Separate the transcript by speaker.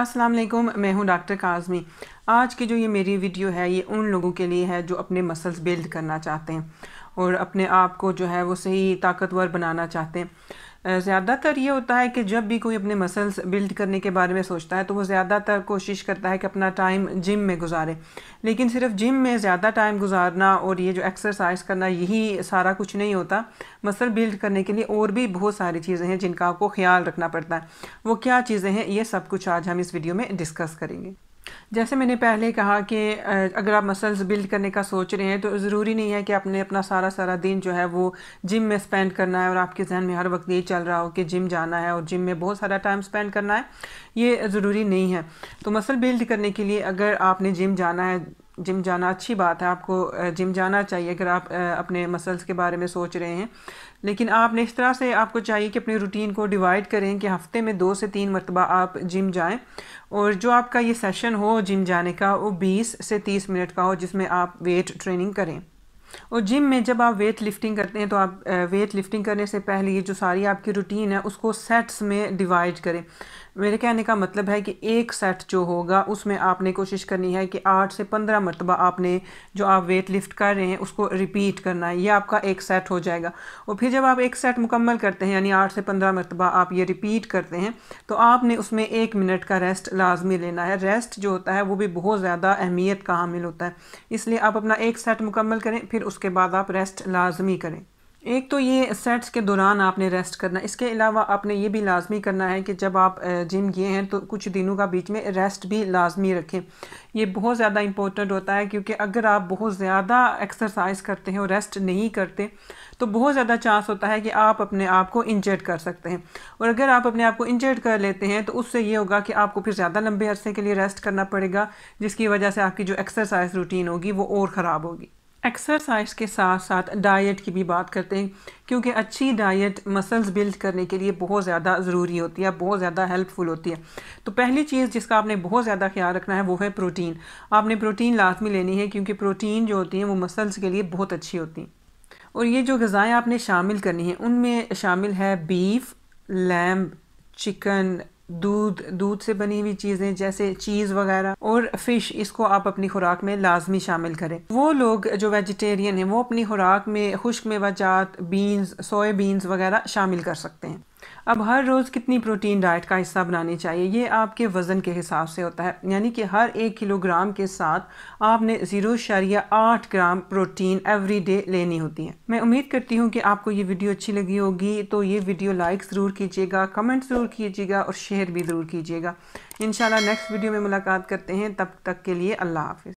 Speaker 1: अस्सलाम वालेकुम मैं हूं डॉक्टर काजमी आज की जो ये मेरी वीडियो है ये उन लोगों के लिए है जो अपने मसल्स बिल्ड करना चाहते हैं और अपने आप को जो है वो सही ताकतवर बनाना चाहते हैं ज़्यादातर ये होता है कि जब भी कोई अपने मसल्स बिल्ड करने के बारे में सोचता है तो वो ज़्यादातर कोशिश करता है कि अपना टाइम जिम में गुजारे लेकिन सिर्फ जिम में ज़्यादा टाइम गुजारना और ये जो एक्सरसाइज करना यही सारा कुछ नहीं होता मसल बिल्ड करने के लिए और भी बहुत सारी चीज़ें हैं जिनका आपको ख्याल रखना पड़ता है वो क्या चीज़ें हैं ये सब कुछ आज हम इस वीडियो में डिस्कस करेंगे जैसे मैंने पहले कहा कि अगर आप मसल्स बिल्ड करने का सोच रहे हैं तो ज़रूरी नहीं है कि आपने अपना सारा सारा दिन जो है वो जिम में स्पेंड करना है और आपके जहन में हर वक्त ये चल रहा हो कि जिम जाना है और जिम में बहुत सारा टाइम स्पेंड करना है ये ज़रूरी नहीं है तो मसल बिल्ड करने के लिए अगर आपने जिम जाना है जिम जाना अच्छी बात है आपको जिम जाना चाहिए अगर आप अपने मसल्स के बारे में सोच रहे हैं लेकिन आपने इस तरह से आपको चाहिए कि अपनी रूटीन को डिवाइड करें कि हफ्ते में दो से तीन मरतबा आप जिम जाएं और जो आपका ये सेशन हो जिम जाने का वो 20 से 30 मिनट का हो जिसमें आप वेट ट्रेनिंग करें और जिम में जब आप वेट लिफ्टिंग करते हैं तो आप वेट लिफ्टिंग करने से पहले ये जो सारी आपकी रूटीन है उसको सेट्स में डिवाइड करें मेरे कहने का मतलब है कि एक सेट जो होगा उसमें आपने कोशिश करनी है कि आठ से पंद्रह मरतबा आपने जो आप वेट लिफ्ट कर रहे हैं उसको रिपीट करना है ये आपका एक सेट हो जाएगा और फिर जब आप एक सेट मुकम्मल करते हैं यानी आठ से पंद्रह मरतबा आप ये रिपीट करते हैं तो आपने उसमें एक मिनट का रेस्ट लाजमी लेना है रेस्ट जो होता है वो भी बहुत ज़्यादा अहमियत का हामिल होता है इसलिए आप अपना एक सेट मुकम्मल करें फिर उसके बाद आप रेस्ट लाजमी करें एक तो ये सेट्स के दौरान आपने रेस्ट करना इसके अलावा आपने ये भी लाजमी करना है कि जब आप जिम गए हैं तो कुछ दिनों का बीच में रेस्ट भी लाजमी रखें ये बहुत ज़्यादा इम्पोर्टेंट होता है क्योंकि अगर आप बहुत ज़्यादा एक्सरसाइज करते हैं और रेस्ट नहीं करते तो बहुत ज़्यादा चांस होता है कि आप अपने आप को इंजर्ड कर सकते हैं और अगर आप अपने आप को इंजर्ड कर लेते हैं तो उससे ये होगा कि आपको फिर ज़्यादा लंबे अरसे के लिए रेस्ट करना पड़ेगा जिसकी वजह से आपकी जो एक्सरसाइज रूटीन होगी वो और ख़राब होगी एक्सरसाइज के साथ साथ डाइट की भी बात करते हैं क्योंकि अच्छी डाइट मसल्स बिल्ड करने के लिए बहुत ज़्यादा ज़रूरी होती है बहुत ज़्यादा हेल्पफुल होती है तो पहली चीज़ जिसका आपने बहुत ज़्यादा ख्याल रखना है वो है प्रोटीन आपने प्रोटीन लाजमी लेनी है क्योंकि प्रोटीन जो होती हैं वो मसल्स के लिए बहुत अच्छी होती हैं और ये जो गज़ाएँ आपने शामिल करनी है उनमें शामिल है बीफ लैम्ब चिकन दूध दूध से बनी हुई चीज़ें जैसे चीज़ वगैरह और फ़िश इसको आप अपनी खुराक में लाजमी शामिल करें वो लोग जो वेजिटेरियन हैं वो अपनी खुराक में खुश्क मेवाजात बीन्स सोए बीन्स वगैरह शामिल कर सकते हैं अब हर रोज़ कितनी प्रोटीन डाइट का हिस्सा बनानी चाहिए ये आपके वज़न के हिसाब से होता है यानी कि हर एक किलोग्राम के साथ आपने ज़ीरो शरिया आठ ग्राम प्रोटीन एवरी डे लेनी होती है मैं उम्मीद करती हूँ कि आपको ये वीडियो अच्छी लगी होगी तो ये वीडियो लाइक ज़रूर कीजिएगा कमेंट ज़रूर कीजिएगा और शेयर भी ज़रूर कीजिएगा इन नेक्स्ट वीडियो में मुलाकात करते हैं तब तक के लिए अल्लाह हाफ़